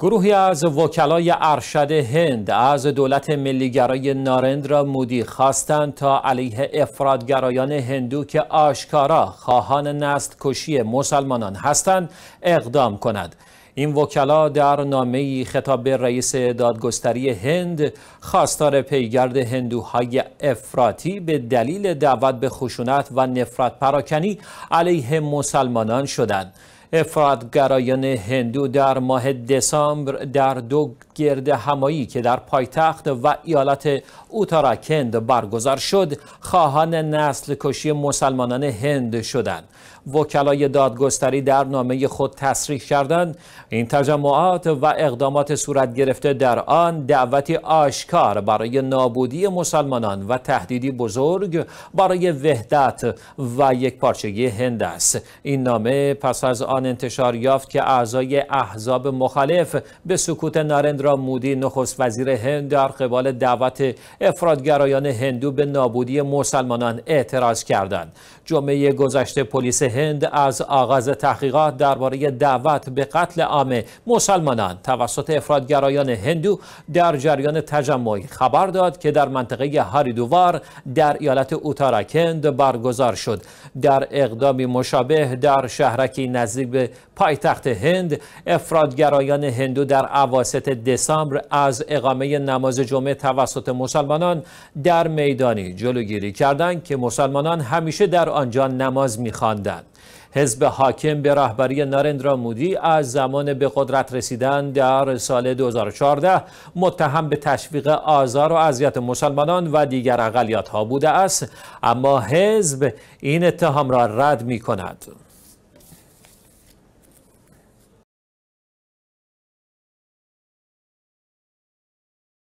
گروهی از وکلای ارشد هند از دولت ملیگرای نارندرا مودی خواستند تا علیه افرادگرایان هندو که آشکارا خواهان نست کشی مسلمانان هستند اقدام کند. این وکلا در نامه خطاب رئیس دادگستری هند خواستار پیگرد هندوهای افراطی به دلیل دعوت به خشونت و نفرت پراکنی علیه مسلمانان شدند. گرایان هندو در ماه دسامبر در دو گرد همایی که در پایتخت و ایالت اوتاراکند برگزار شد خواهان نسل کشی مسلمانان هند شدند وکلای دادگستری در نامه خود تصریح کردند این تجمعات و اقدامات صورت گرفته در آن دعوتی آشکار برای نابودی مسلمانان و تهدیدی بزرگ برای وحدت و یکپارچگی هند است این نامه پس از آن انتشار یافت که اعضای احزاب مخالف به سکوت نارندرا مودی نخست وزیر هند در قبال دعوت افرادگرایان هندو به نابودی مسلمانان اعتراض کردند جمعه گذشته پلیس هند از آغاز تحقیقات درباره دعوت به قتل عام مسلمانان توسط افرادگرایان هندو در جریان تجمعی خبر داد که در منطقه هاریدووار در ایالت اوتاراکند برگزار شد در اقدامی مشابه در شهرکی نزدیک به پایتخت هند افرادگرایان هندو در عواست دسامبر از اقامه نماز جمعه توسط مسلمانان در میدانی جلوگیری کردند که مسلمانان همیشه در آنجا نماز میخواندند حزب حاکم به رهبری نارندرا مودی از زمان به قدرت رسیدن در سال 2014 متهم به تشویق آزار و اذیت مسلمانان و دیگر اقلیت ها بوده است اما حزب این اتهام را رد می کند.